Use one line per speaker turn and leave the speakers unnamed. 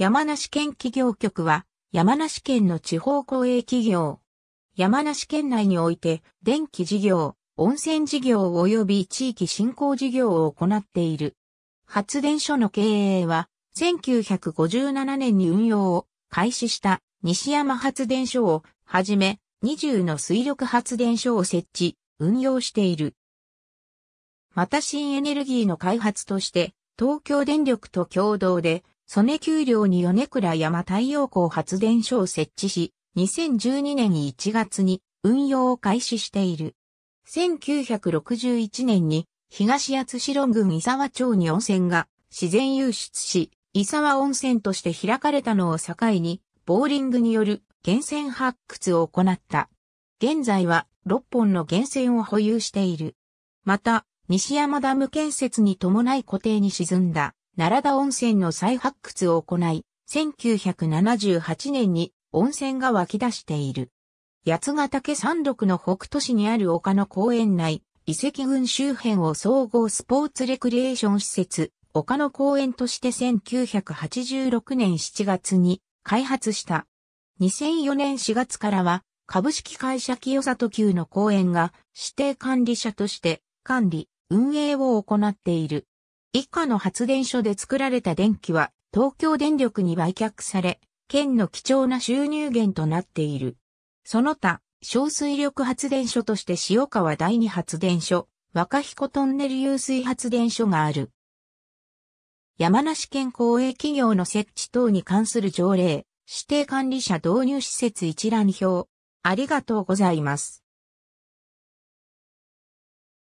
山梨県企業局は、山梨県の地方公営企業。山梨
県内において、電気事業、温泉事業及び地域振興事業を行っている。発電所の経営は、1957年に運用を開始した西山発電所をはじめ、20の水力発電所を設置、運用している。また新エネルギーの開発として、東京電力と共同で曽根丘陵に米倉山太陽光発電所を設置し、2012年1月に運用を開始している。1961年に東八代郡伊沢町に温泉が自然輸出し、伊沢温泉として開かれたのを境に、ボーリングによる源泉発掘を行った。現在は6本の源泉を保有している。また、西山ダム建設に伴い湖底に沈んだ奈良田温泉の再発掘を行い、1978年に温泉が湧き出している。八ヶ岳山麓の北都市にある丘の公園内、遺跡群周辺を総合スポーツレクリエーション施設、丘の公園として1986年7月に開発した。2004年4月からは、株式会社清里級の公園が指定管理者として管理、運営を行っている。以下の発電所で作られた電気は東京電力に売却され、県の貴重な収入源となっている。その他、小水力発電所として塩川第二発電所、若彦トンネル湧水発電所がある。山梨県公営企業の設置等に関
する条例、指定管理者導入施設一覧表。ありがとうございます。